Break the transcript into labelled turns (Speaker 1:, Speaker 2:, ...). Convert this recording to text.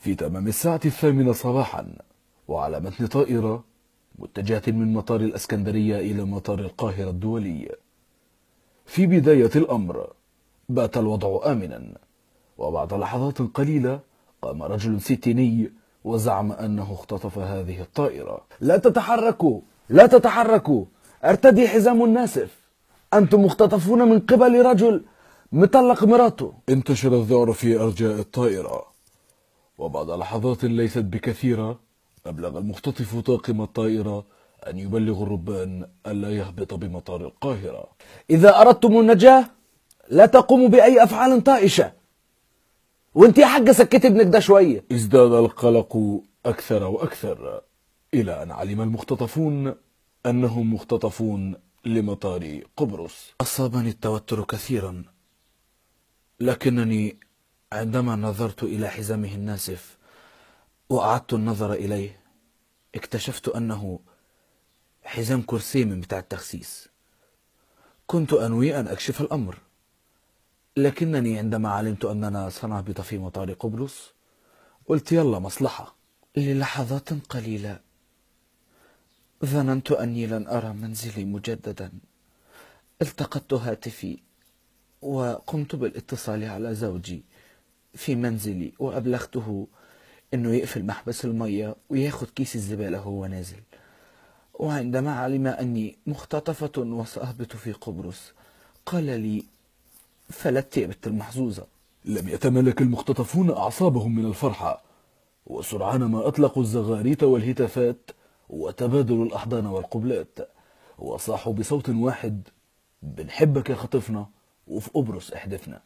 Speaker 1: في تمام الساعة الثامنة صباحا وعلى متن طائرة متجهة من مطار الأسكندرية إلى مطار القاهرة الدولي في بداية الأمر بات الوضع آمنا وبعد لحظات قليلة قام رجل ستيني وزعم أنه اختطف هذه الطائرة لا تتحركوا لا تتحركوا ارتدي حزام الناسف أنتم مختطفون من قبل رجل مطلق مراته انتشر الذعر في أرجاء الطائرة وبعد لحظات ليست بكثيرة أبلغ المختطف طاقم الطائرة أن يبلغ الربان ألا يهبط بمطار القاهرة إذا أردتم النجاة لا تقوموا بأي أفعال طائشة وانت يا حاجة سكت ابنك ده شوية ازداد القلق أكثر وأكثر إلى أن علم المختطفون أنهم مختطفون لمطار قبرص أصابني التوتر كثيرا لكنني عندما نظرت إلى حزامه الناسف وأعدت النظر إليه اكتشفت أنه حزام كرسي من بتاع التخسيس كنت أنوي أن أكشف الأمر لكنني عندما علمت أننا سنهبط في مطار قبرص قلت يلا مصلحة للحظات قليلة ظننت أني لن أرى منزلي مجددا التقطت هاتفي وقمت بالاتصال على زوجي في منزلي وأبلغته أنه يقفل محبس المية وياخد كيس الزبالة هو نازل وعندما علم أني مختطفة وسأهبط في قبرص قال لي فلت يا بنت المحظوظة لم يتملك المختطفون أعصابهم من الفرحة وسرعان ما أطلقوا الزغاريت والهتافات وتبادلوا الأحضان والقبلات وصاحوا بصوت واحد بنحبك يا خطفنا وفي قبرص احدفنا